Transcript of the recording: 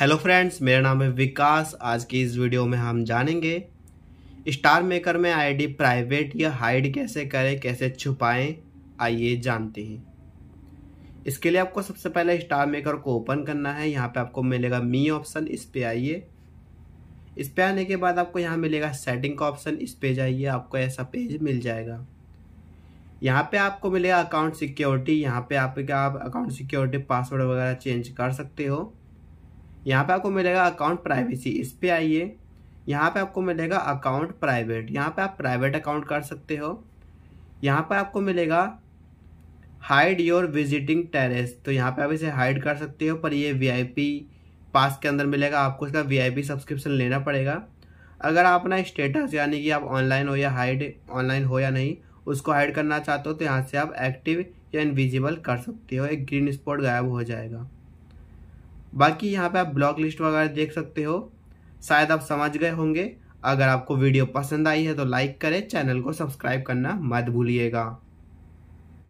hello friends मेरा नाम है विकास आज की इस वीडियो में हम जानेंगे स्टार मेकर में आईडी प्राइवेट या हाइड कैसे करें कैसे छुपाएं आइए जानते हैं इसके लिए आपको सबसे पहले स्टार मेकर को ओपन करना है यहाँ पे आपको मिलेगा मी ऑप्शन इस पे आइए इस पे आने के बाद आपको यहाँ मिलेगा सेटिंग का ऑप्शन इस पे जाइए आपको ऐसा पेज मिल जाएगा यहाँ पे आपको मिलेगा अकाउंट सिक्योरिटी यहाँ पे आप अकाउंट सिक्योरिटी पासवर्ड वगैरह चेंज कर सकते हो यहाँ पे आपको मिलेगा अकाउंट प्राइवेसी इस पर आइए यहाँ पे आपको मिलेगा अकाउंट प्राइवेट यहाँ पे आप प्राइवेट अकाउंट कर सकते हो यहाँ पे आपको मिलेगा हाइड योर विजिटिंग टेरेस तो यहाँ पे आप इसे हाइड कर सकते हो पर ये वीआईपी पास के अंदर मिलेगा आपको इसका वीआईपी सब्सक्रिप्शन लेना पड़ेगा अगर आप अपना स्टेटस यानी कि आप ऑनलाइन हो या हाइड ऑनलाइन हो या नहीं उसको हाइड करना चाहते हो तो यहाँ से आप एक्टिव या इनविजिबल कर सकते हो एक ग्रीन स्पॉट गायब हो जाएगा बाकी यहाँ पे आप ब्लॉक लिस्ट वगैरह देख सकते हो शायद आप समझ गए होंगे अगर आपको वीडियो पसंद आई है तो लाइक करें चैनल को सब्सक्राइब करना मत भूलिएगा